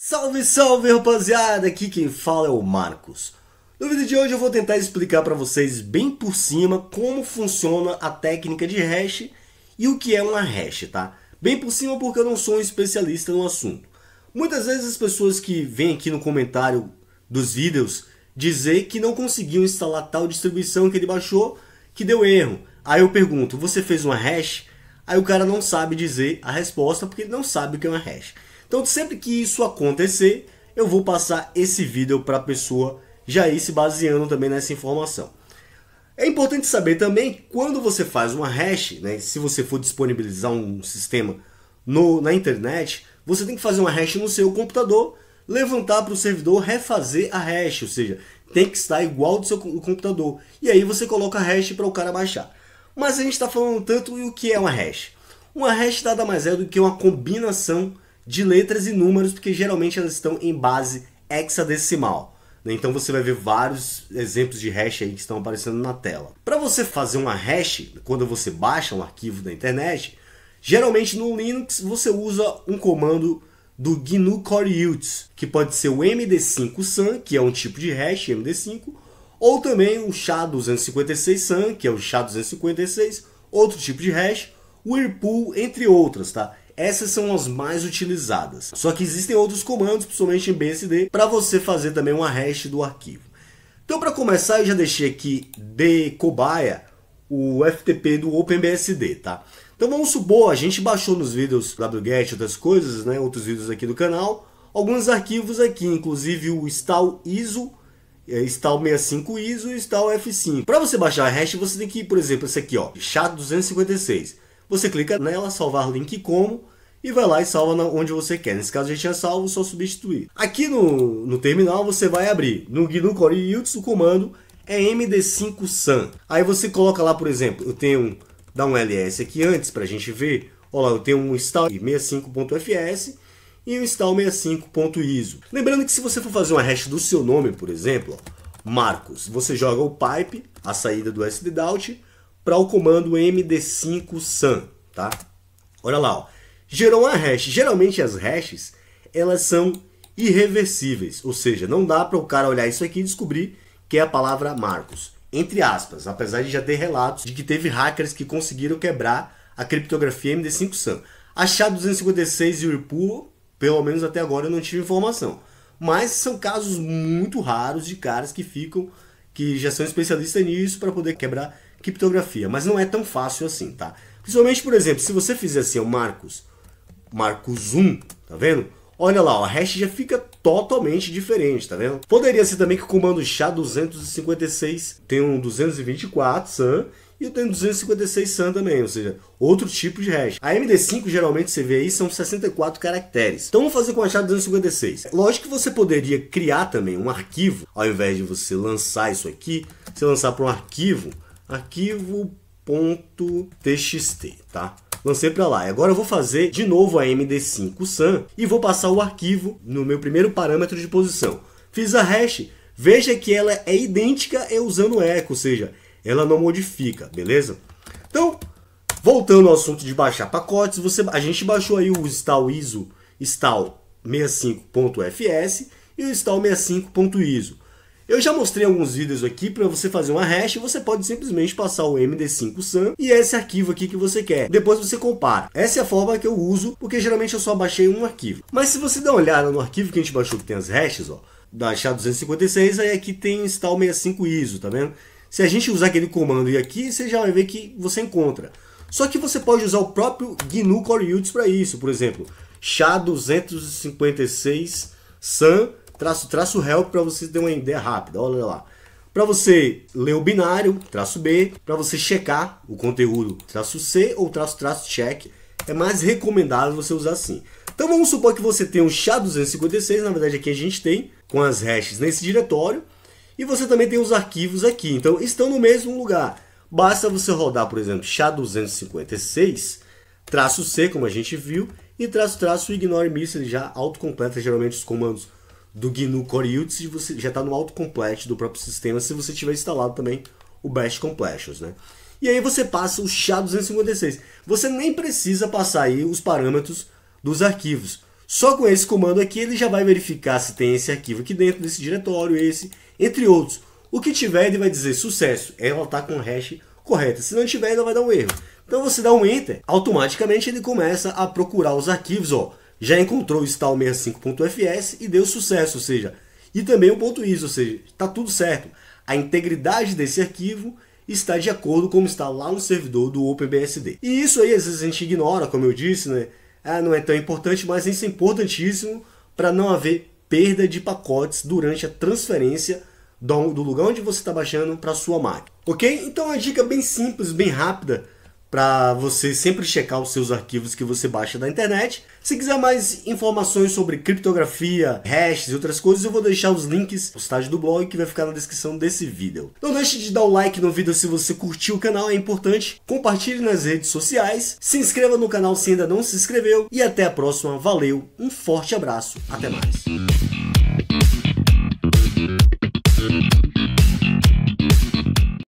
Salve, salve rapaziada! Aqui quem fala é o Marcos. No vídeo de hoje eu vou tentar explicar para vocês bem por cima como funciona a técnica de hash e o que é uma hash, tá? Bem por cima porque eu não sou um especialista no assunto. Muitas vezes as pessoas que vêm aqui no comentário dos vídeos dizer que não conseguiam instalar tal distribuição que ele baixou, que deu erro. Aí eu pergunto, você fez uma hash? Aí o cara não sabe dizer a resposta porque ele não sabe o que é uma hash. Então sempre que isso acontecer, eu vou passar esse vídeo para a pessoa já ir se baseando também nessa informação. É importante saber também quando você faz uma hash, né, se você for disponibilizar um sistema no, na internet, você tem que fazer uma hash no seu computador, levantar para o servidor, refazer a hash, ou seja, tem que estar igual do seu computador. E aí você coloca a hash para o cara baixar. Mas a gente está falando tanto e o que é uma hash? Uma hash nada mais é do que uma combinação de letras e números, porque geralmente elas estão em base hexadecimal. Né? Então você vai ver vários exemplos de hash aí que estão aparecendo na tela. Para você fazer uma hash, quando você baixa um arquivo da internet, geralmente no Linux você usa um comando do GNU Core Utils, que pode ser o MD5SAN, que é um tipo de hash MD5, ou também o SHA-256SAN, que é o SHA-256, outro tipo de hash, o Whirlpool, entre outras, tá? Essas são as mais utilizadas. Só que existem outros comandos, principalmente em BSD, para você fazer também uma hash do arquivo. Então, para começar, eu já deixei aqui de cobaia o FTP do OpenBSD, tá? Então vamos supor, a gente baixou nos vídeos wget outras coisas, né, outros vídeos aqui do canal, alguns arquivos aqui, inclusive o install ISO, é, install 65 ISO e install F5. Para você baixar a hash, você tem que ir, por exemplo, esse aqui, ó, SHA-256. Você clica nela, salvar link como, e vai lá e salva onde você quer. Nesse caso a gente já é salvo, só substituir. Aqui no, no terminal você vai abrir no GNU Core Utils o comando é md5sun. Aí você coloca lá, por exemplo, eu tenho um, dá um ls aqui antes para a gente ver. Olha lá, eu tenho um install 65.fs e um install 65.iso. Lembrando que se você for fazer uma hash do seu nome, por exemplo, ó, Marcos, você joga o pipe, a saída do sdout para o comando md5-sun, tá? Olha lá, ó. gerou uma hash. Geralmente as hashes, elas são irreversíveis, ou seja, não dá para o cara olhar isso aqui e descobrir que é a palavra Marcos. Entre aspas, apesar de já ter relatos de que teve hackers que conseguiram quebrar a criptografia md 5 San, A SHA-256 e o IPU, pelo menos até agora, eu não tive informação. Mas são casos muito raros de caras que ficam, que já são especialistas nisso para poder quebrar criptografia, mas não é tão fácil assim, tá? Principalmente, por exemplo, se você fizer assim, o Marcos, Marcos 1, tá vendo? Olha lá, ó, a hash já fica totalmente diferente, tá vendo? Poderia ser também que o comando SHA-256 tem um 224 SAN e eu tenho 256 SAN também, ou seja, outro tipo de hash. A MD5 geralmente você vê aí são 64 caracteres. Então vamos fazer com a SHA-256. Lógico que você poderia criar também um arquivo, ao invés de você lançar isso aqui, você lançar para um arquivo arquivo.txt, tá? Lancei para lá. E agora eu vou fazer de novo a md5 sum e vou passar o arquivo no meu primeiro parâmetro de posição. Fiz a hash, veja que ela é idêntica eu usando echo, ou seja, ela não modifica, beleza? Então, voltando ao assunto de baixar pacotes, você, a gente baixou aí o install ISO install 65.fs e o install 65.iso. Eu já mostrei alguns vídeos aqui para você fazer uma hash, você pode simplesmente passar o MD5SAM e esse arquivo aqui que você quer. Depois você compara. Essa é a forma que eu uso, porque geralmente eu só baixei um arquivo. Mas se você der uma olhada no arquivo que a gente baixou que tem as hashes, ó, da SHA-256, aí aqui tem install 65 ISO, tá vendo? Se a gente usar aquele comando e aqui, você já vai ver que você encontra. Só que você pode usar o próprio GNU Core Utils para isso, por exemplo, SHA-256 SAM traço, traço help para você ter uma ideia rápida. Olha lá. Para você ler o binário, traço B, para você checar o conteúdo, traço C ou traço traço check, é mais recomendável você usar assim. Então vamos supor que você tem um SHA-256, na verdade aqui a gente tem, com as hashes nesse diretório, e você também tem os arquivos aqui, então estão no mesmo lugar. Basta você rodar, por exemplo, SHA-256, traço C, como a gente viu, e traço traço ignore miss, ele já autocompleta geralmente os comandos do GNU Core Utils e você já está no autocomplete do próprio sistema se você tiver instalado também o Bash Completions, né? E aí você passa o SHA-256. Você nem precisa passar aí os parâmetros dos arquivos. Só com esse comando aqui ele já vai verificar se tem esse arquivo aqui dentro desse diretório, esse, entre outros. O que tiver ele vai dizer sucesso, é, ela está com o hash correta. Se não tiver, ela vai dar um erro. Então você dá um enter, automaticamente ele começa a procurar os arquivos, ó já encontrou o install 65fs e deu sucesso, ou seja, e também o ponto .is, ou seja, está tudo certo. A integridade desse arquivo está de acordo com como está lá no servidor do OpenBSD. E isso aí às vezes a gente ignora, como eu disse, né? Ah, não é tão importante, mas isso é importantíssimo para não haver perda de pacotes durante a transferência do lugar onde você está baixando para sua máquina. Ok? Então uma dica bem simples, bem rápida para você sempre checar os seus arquivos que você baixa da internet. Se quiser mais informações sobre criptografia, hashes e outras coisas, eu vou deixar os links no do blog que vai ficar na descrição desse vídeo. Não deixe de dar o like no vídeo se você curtiu o canal, é importante. Compartilhe nas redes sociais, se inscreva no canal se ainda não se inscreveu e até a próxima. Valeu, um forte abraço, até mais.